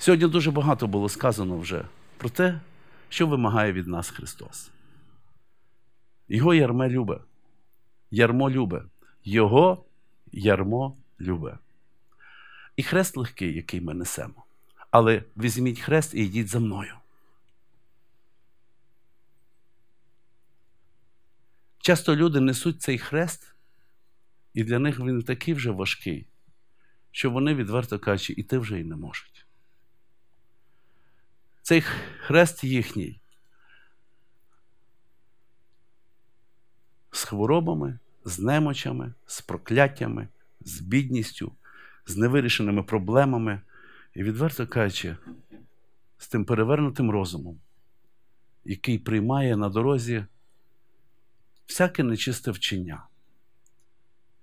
Сьогодні дуже багато було сказано вже про те, що вимагає від нас Христос. Його ярме любе, ярмо любе, Його ярмо любе. І хрест легкий, який ми несемо. Але візьміть хрест і йдіть за мною. Часто люди несуть цей хрест, і для них він такий вже важкий, що вони, відверто кажучи, іти вже і не можуть цей хрест їхній з хворобами, з немочами, з прокляттями, з бідністю, з невирішеними проблемами і, відверто кажучи, з тим перевернутим розумом, який приймає на дорозі всяке нечисте вчення,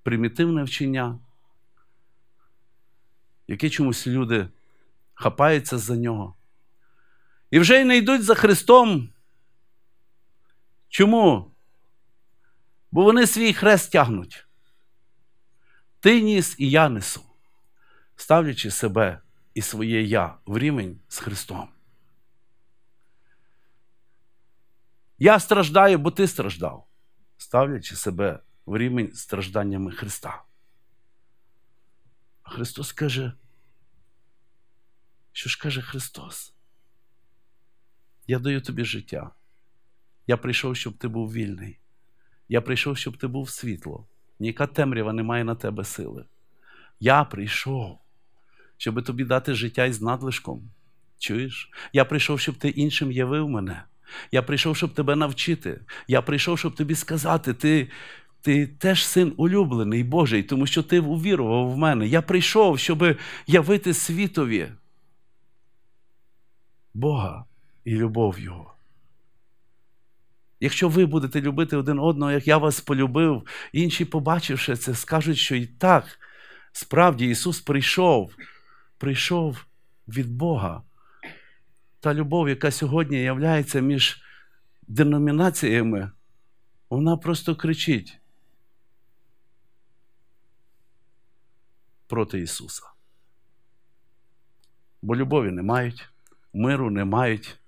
примітивне вчення, яке чомусь люди хапаються за нього і вже й не йдуть за Христом. Чому? Бо вони свій хрест тягнуть. Ти ніс і я несу, ставлячи себе і своє я в рівень з Христом. Я страждаю, бо ти страждав, ставлячи себе в рівень стражданнями Христа. А Христос каже, що ж каже Христос? Я даю тобі життя. Я прийшов, щоб ти був вільний. Я прийшов, щоб ти був світло. Ніяка темрява не має на тебе сили. Я прийшов, щоб тобі дати життя із надлишком. Чуєш? Я прийшов, щоб ти іншим явив мене. Я прийшов, щоб тебе навчити. Я прийшов, щоб тобі сказати, ти ти теж син улюблений, Божий, тому що ти увірував в мене. Я прийшов, щоб явити світові. Бога і любов Його. Якщо ви будете любити один одного, як я вас полюбив, інші, побачивши це, скажуть, що і так, справді Ісус прийшов, прийшов від Бога. Та любов, яка сьогодні являється між деномінаціями, вона просто кричить проти Ісуса. Бо любові не мають, миру не мають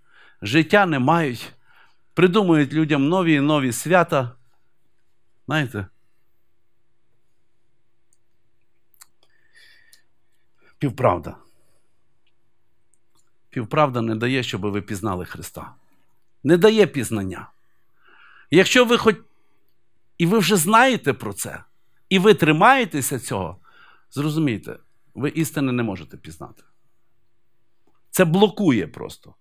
життя не мають, придумують людям нові і нові свята. Знаєте? Півправда. Півправда не дає, щоб ви пізнали Христа. Не дає пізнання. Якщо ви хоч і ви вже знаєте про це, і ви тримаєтеся цього, зрозумійте, ви істини не можете пізнати. Це блокує просто.